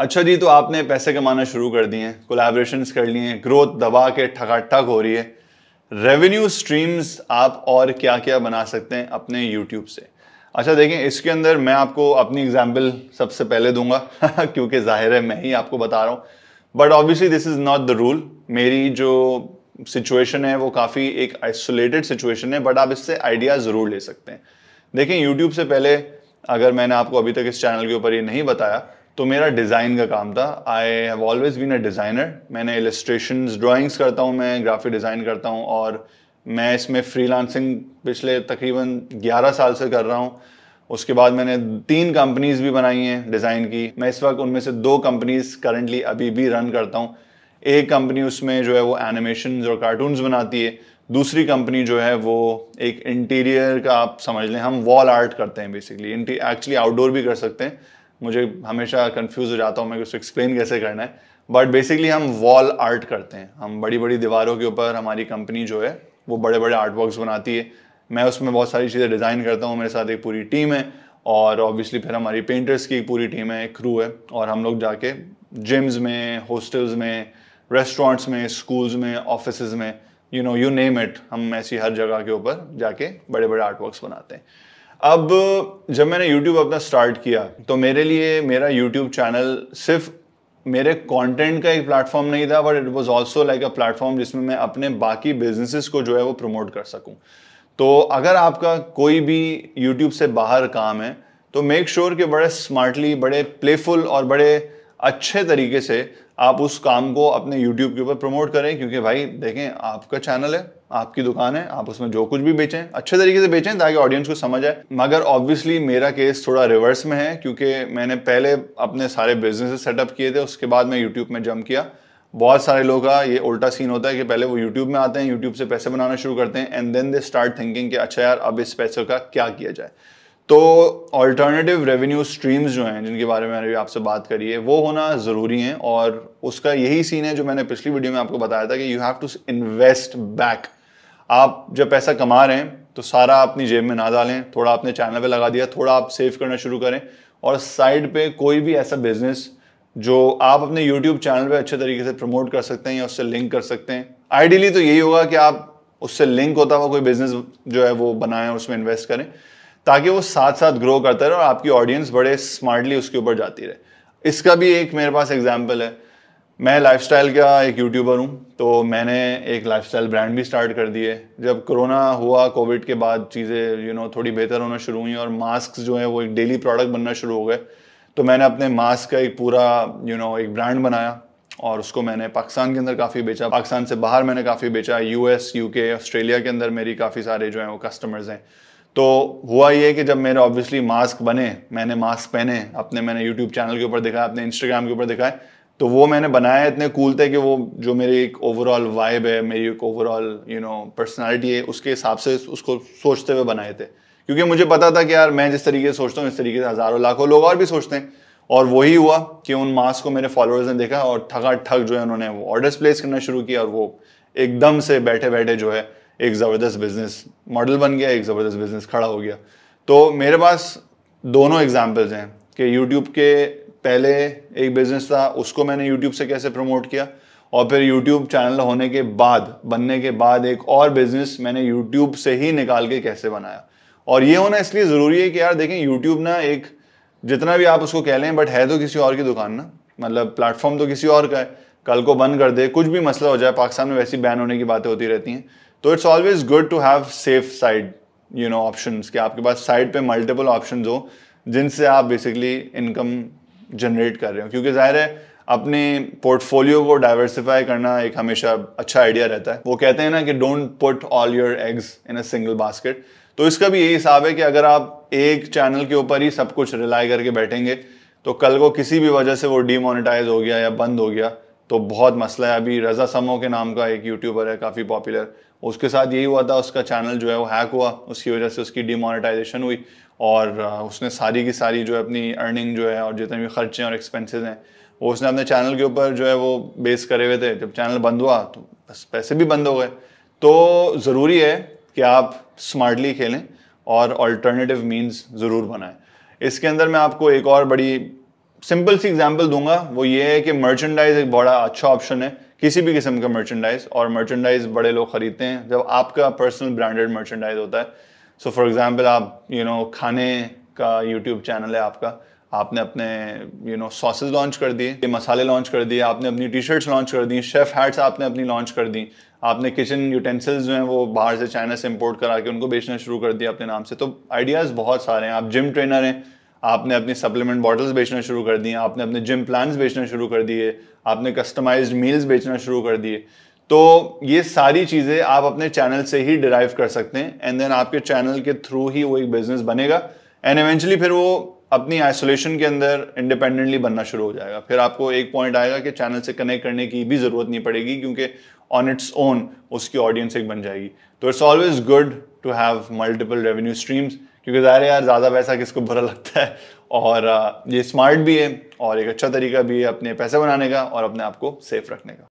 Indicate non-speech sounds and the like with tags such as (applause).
अच्छा जी तो आपने पैसे कमाना शुरू कर दिए हैं कोलेब्रेशन कर लिए हैं ग्रोथ दबा के ठकाठक हो रही है रेवेन्यू स्ट्रीम्स आप और क्या क्या बना सकते हैं अपने यूट्यूब से अच्छा देखें इसके अंदर मैं आपको अपनी एग्जाम्पल सबसे पहले दूंगा (laughs) क्योंकि जाहिर है मैं ही आपको बता रहा हूँ but obviously this is not the rule मेरी जो सिचुएशन है वो काफ़ी एक आइसोलेटेड सिचुएशन है बट आप इससे आइडिया ज़रूर ले सकते हैं देखें यूट्यूब से पहले अगर मैंने आपको अभी तक इस चैनल के ऊपर ये नहीं बताया तो मेरा डिज़ाइन का काम था I have always been a designer मैंने एलिस्ट्रेशन ड्राॅइंग्स करता हूँ मैं ग्राफिक डिज़ाइन करता हूँ और मैं इसमें फ्रीलांसिंग पिछले तकरीबन 11 साल से कर रहा हूँ उसके बाद मैंने तीन कंपनीज भी बनाई हैं डिज़ाइन की मैं इस वक्त उनमें से दो कंपनीज करंटली अभी भी रन करता हूँ एक कंपनी उसमें जो है वो एनिमेशन और कार्टून्स बनाती है दूसरी कंपनी जो है वो एक इंटीरियर का आप समझ लें हम वॉल आर्ट करते हैं बेसिकली एक्चुअली आउटडोर भी कर सकते हैं मुझे हमेशा कन्फ्यूज हो जाता हूँ मैं उसको एक्सप्लेन कैसे करना है बट बेसिकली हम वॉल आर्ट करते हैं हम बड़ी बड़ी दीवारों के ऊपर हमारी कंपनी जो है वो बड़े बड़े आर्ट वर्क्स बनाती है मैं उसमें बहुत सारी चीज़ें डिज़ाइन करता हूँ मेरे साथ एक पूरी टीम है और ऑब्वियसली फिर हमारी पेंटर्स की पूरी टीम है एक क्रू है और हम लोग जाके जिम्स में हॉस्टल्स में रेस्टोरेंट्स में स्कूल्स में ऑफिसज में you know you name it हम ऐसी हर जगह के ऊपर जाके बड़े बड़े आर्ट वर्क बनाते हैं अब जब मैंने YouTube अपना स्टार्ट किया तो मेरे लिए मेरा YouTube चैनल सिर्फ मेरे कंटेंट का एक प्लेटफॉर्म नहीं था but it was also like a platform जिसमें मैं अपने बाकी बिजनेसेस को जो है वो प्रमोट कर सकूं तो अगर आपका कोई भी यूट्यूब से बाहर काम है तो मेक श्योर sure कि बड़े स्मार्टली बड़े प्लेफुल और बड़े अच्छे तरीके से आप उस काम को अपने यूट्यूब के ऊपर प्रमोट करें क्योंकि भाई देखें आपका चैनल है आपकी दुकान है आप उसमें जो कुछ भी बेचें अच्छे तरीके से बेचें ताकि ऑडियंस को समझ आए मगर ऑब्वियसली मेरा केस थोड़ा रिवर्स में है क्योंकि मैंने पहले अपने सारे बिजनेस सेटअप किए थे उसके बाद मैं यूट्यूब में जम किया बहुत सारे लोग का ये उल्टा सीन होता है कि पहले वो यूट्यूब में आते हैं यूट्यूब से पैसे बनाना शुरू करते हैं and then they start thinking कि अच्छा यार अब इस पैसे का क्या किया जाए तो ऑल्टरनेटिव रेवेन्यू स्ट्रीम्स जो हैं जिनके बारे में मैंने भी आपसे बात करी है वो होना ज़रूरी है और उसका यही सीन है जो मैंने पिछली वीडियो में आपको बताया था कि you have to invest back आप जब पैसा कमा रहे हैं तो सारा अपनी जेब में ना डालें थोड़ा आपने चैनल पे लगा दिया थोड़ा आप सेव करना शुरू करें और साइड पे कोई भी ऐसा बिजनेस जो आप अपने यूट्यूब चैनल पे अच्छे तरीके से प्रमोट कर सकते हैं या उससे लिंक कर सकते हैं आइडियली तो यही होगा कि आप उससे लिंक होता हुआ कोई बिजनेस जो है वो बनाएं और उसमें इन्वेस्ट करें ताकि वो साथ साथ ग्रो करता रहे और आपकी ऑडियंस बड़े स्मार्टली उसके ऊपर जाती रहे इसका भी एक मेरे पास एग्जाम्पल है मैं लाइफस्टाइल का एक यूट्यूबर हूँ तो मैंने एक लाइफस्टाइल ब्रांड भी स्टार्ट कर दिए जब कोरोना हुआ कोविड के बाद चीज़ें यू नो थोड़ी बेहतर होना शुरू हुई और मास्क जो है वो एक डेली प्रोडक्ट बनना शुरू हो गए तो मैंने अपने मास्क का एक पूरा यू you नो know, एक ब्रांड बनाया और उसको मैंने पाकिस्तान के अंदर काफ़ी बेचा पाकिस्तान से बाहर मैंने काफ़ी बेचा यूएस यूके ऑस्ट्रेलिया के अंदर मेरी काफ़ी सारे जो हैं वो कस्टमर्स हैं तो हुआ ये कि जब मेरे ऑब्वियसली मास्क बने मैंने मास्क पहने अपने मैंने यूट्यूब चैनल के ऊपर दिखाया अपने इंस्टाग्राम के ऊपर दिखाया तो वो मैंने बनाया इतने कूल थे कि वो जो मेरी एक ओवरऑल वाइब है मेरी एक ओवरऑल यू नो पर्सनालिटी है उसके हिसाब से उसको सोचते हुए बनाए थे क्योंकि मुझे पता था कि यार मैं जिस तरीके से सोचता हूँ इस तरीके से हज़ारों लाखों लोग और भी सोचते हैं और वही हुआ कि उन मास्क को मेरे फॉलोअर्स ने देखा और ठगा ठग जो है उन्होंने वो ऑर्डर्स प्लेस करना शुरू किया और वो एकदम से बैठे बैठे जो है एक ज़बरदस्त बिज़नेस मॉडल बन गया एक ज़बरदस्त बिज़नेस खड़ा हो गया तो मेरे पास दोनों एग्जाम्पल्स हैं कि यूट्यूब के पहले एक बिज़नेस था उसको मैंने यूट्यूब से कैसे प्रमोट किया और फिर यूट्यूब चैनल होने के बाद बनने के बाद एक और बिज़नेस मैंने यूट्यूब से ही निकाल के कैसे बनाया और ये होना इसलिए ज़रूरी है कि यार देखें यूट्यूब ना एक जितना भी आप उसको कह लें बट है तो किसी और की दुकान ना मतलब प्लेटफॉर्म तो किसी और का है कल को बंद कर दे कुछ भी मसला हो जाए पाकिस्तान में वैसी बैन होने की बातें होती रहती हैं तो it's always good to have safe side you know options कि आपके पास साइड पे मल्टीपल ऑप्शंस हो जिनसे आप बेसिकली इनकम जनरेट कर रहे हो क्योंकि जाहिर है अपने पोर्टफोलियो को डाइवर्सिफाई करना एक हमेशा अच्छा आइडिया रहता है वो कहते हैं ना कि don't put all your eggs in a single basket तो इसका भी यही हिसाब है कि अगर आप एक चैनल के ऊपर ही सब कुछ रिलाई करके बैठेंगे तो कल को किसी भी वजह से वो डीमोनेटाइज हो गया या बंद हो गया तो बहुत मसला है अभी रज़ा समो के नाम का एक यूट्यूबर है काफ़ी पॉपुलर उसके साथ यही हुआ था उसका चैनल जो है वो हैक हुआ उसकी वजह से उसकी डिमोनेटाइजेशन हुई और उसने सारी की सारी जो है अपनी अर्निंग जो है और जितने भी खर्चे और एक्सपेंसेस हैं वो उसने अपने चैनल के ऊपर जो है वो बेस करे हुए थे जब चैनल बंद हुआ तो बस पैसे भी बंद हो गए तो ज़रूरी है कि आप स्मार्टली खेलें और ऑल्टरनेटिव मीन्स ज़रूर बनाएं इसके अंदर मैं आपको एक और बड़ी सिंपल सी एग्जांपल दूंगा वो ये है कि मर्चेंडाइज एक बड़ा अच्छा ऑप्शन है किसी भी किस्म का मर्चेंडाइज और मर्चेंडाइज बड़े लोग खरीदते हैं जब आपका पर्सनल ब्रांडेड मर्चेंडाइज होता है सो फॉर एग्जांपल आप यू you नो know, खाने का यूट्यूब चैनल है आपका आपने अपने यू नो सॉसेज लॉन्च कर दिए मसाले लॉन्च कर दिए आपने अपनी टी शर्ट्स लॉन्च कर दी शेफ़ हैट्स आपने अपनी लॉन्च कर दी आपने किचन यूटेंसिल्स जो हैं वो बाहर से चाइना से इंपोर्ट करा के उनको बेचना शुरू कर दिया अपने नाम से तो आइडियाज़ बहुत सारे हैं आप जिम ट्रेनर हैं आपने अपनी सप्लीमेंट बॉटल्स बेचना शुरू कर दिए आपने अपने जिम प्लान्स बेचना शुरू कर दिए आपने कस्टमाइज्ड मील्स बेचना शुरू कर दिए तो ये सारी चीज़ें आप अपने चैनल से ही डिराइव कर सकते हैं एंड देन आपके चैनल के थ्रू ही वो एक बिजनेस बनेगा एंड इवेंचुअली फिर वो अपनी आइसोलेशन के अंदर इंडिपेंडेंटली बनना शुरू हो जाएगा फिर आपको एक पॉइंट आएगा कि चैनल से कनेक्ट करने की भी ज़रूरत नहीं पड़ेगी क्योंकि ऑन इट्स ओन उसकी ऑडियंस एक बन जाएगी तो it's always good to have multiple revenue streams क्योंकि ज़ाहिर यार ज़्यादा पैसा किसको बुरा लगता है और ये स्मार्ट भी है और एक अच्छा तरीका भी है अपने पैसे बनाने का और अपने आप को सेफ रखने का